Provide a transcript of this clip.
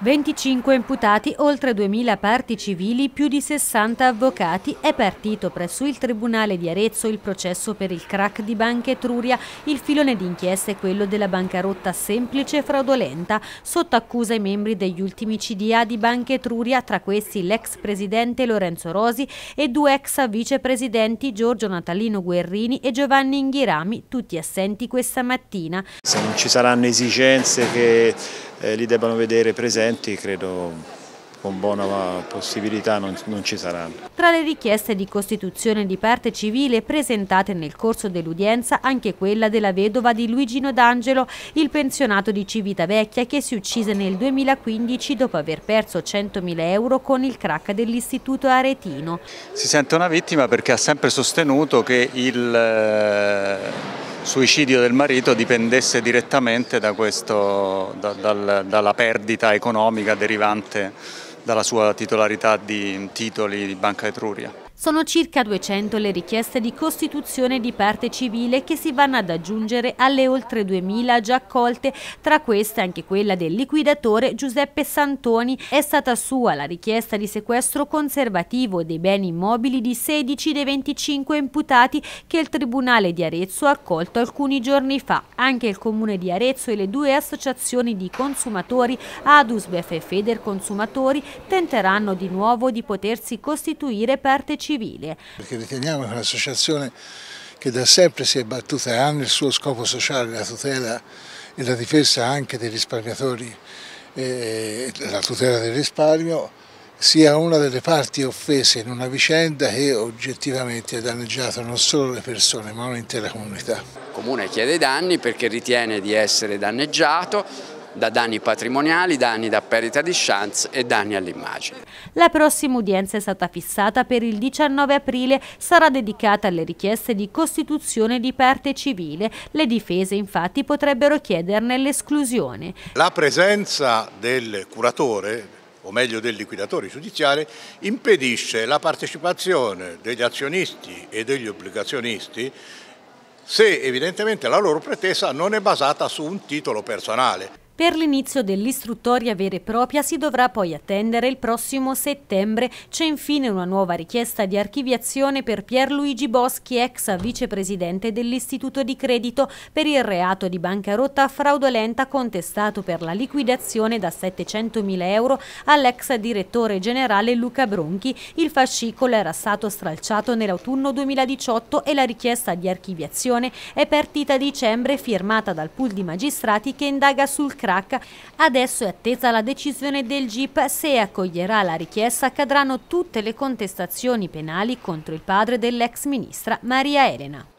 25 imputati, oltre 2.000 parti civili, più di 60 avvocati. È partito presso il Tribunale di Arezzo il processo per il crack di Banca Etruria. Il filone d'inchiesta è quello della bancarotta semplice e fraudolenta. Sotto accusa i membri degli ultimi CDA di Banca Etruria, tra questi l'ex presidente Lorenzo Rosi e due ex vicepresidenti Giorgio Natalino Guerrini e Giovanni Inghirami, tutti assenti questa mattina. Se non ci saranno esigenze che eh, li debbano vedere presenti, credo con buona possibilità non, non, ci saranno. Tra le richieste di costituzione di parte civile presentate nel corso dell'udienza anche quella della vedova di Luigino D'Angelo, il pensionato di Civitavecchia che si uccise nel 2015 dopo aver perso 100.000 euro con il crack dell'istituto aretino. Si sente una vittima perché ha sempre sostenuto che il eh, suicidio del marito dipendesse direttamente da questo, da, dal, dalla perdita economica derivante dalla sua titolarità di titoli di Banca Etruria. Sono circa 200 le richieste di costituzione di parte civile che si vanno ad aggiungere alle oltre 2000 già accolte, tra queste anche quella del liquidatore Giuseppe Santoni. È stata sua la richiesta di sequestro conservativo dei beni immobili di 16 dei 25 imputati che il Tribunale di Arezzo ha accolto alcuni giorni fa. Anche il Comune di Arezzo e le due associazioni di consumatori, Adusbef e Feder Consumatori, tenteranno di nuovo di potersi costituire parte civile civile. Perché riteniamo che un'associazione che da sempre si è battuta e ha nel suo scopo sociale la tutela e la difesa anche dei risparmiatori, eh, la tutela del risparmio, sia una delle parti offese in una vicenda che oggettivamente ha danneggiato non solo le persone ma un'intera comunità. Il comune chiede danni perché ritiene di essere danneggiato, da danni patrimoniali, danni da perdita di chance e danni all'immagine. La prossima udienza è stata fissata per il 19 aprile, sarà dedicata alle richieste di costituzione di parte civile. Le difese infatti potrebbero chiederne l'esclusione. La presenza del curatore o meglio del liquidatore giudiziale, impedisce la partecipazione degli azionisti e degli obbligazionisti se evidentemente la loro pretesa non è basata su un titolo personale. Per l'inizio dell'istruttoria vera e propria si dovrà poi attendere il prossimo settembre. C'è infine una nuova richiesta di archiviazione per Pierluigi Boschi, ex vicepresidente dell'Istituto di Credito, per il reato di bancarotta fraudolenta contestato per la liquidazione da 700.000 euro all'ex direttore generale Luca Bronchi. Il fascicolo era stato stralciato nell'autunno 2018 e la richiesta di archiviazione è partita a dicembre firmata dal pool di magistrati che indaga sul credito crack, adesso è attesa la decisione del GIP. Se accoglierà la richiesta cadranno tutte le contestazioni penali contro il padre dell'ex ministra Maria Elena.